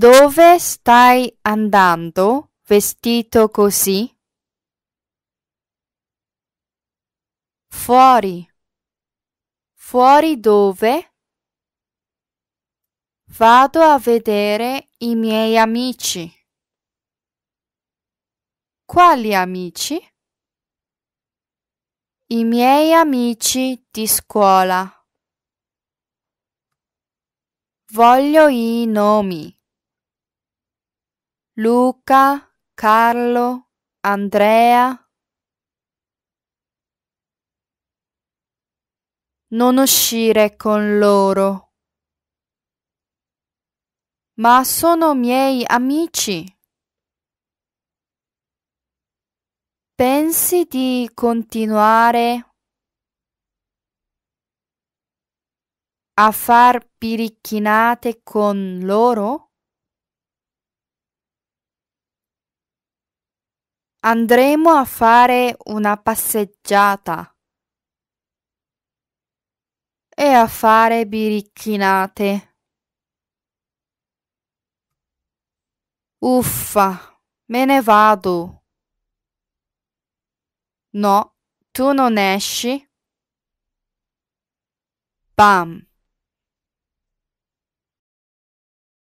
Dove stai andando vestito così? Fuori. Fuori dove? Vado a vedere i miei amici. Quali amici? I miei amici di scuola. Voglio i nomi. Luca, Carlo, Andrea. Non uscire con loro. Ma sono miei amici. Pensi di continuare a far birichinate con loro? Andremo a fare una passeggiata e a fare birichinate. Uffa, me ne vado. No, tu non esci. Bam.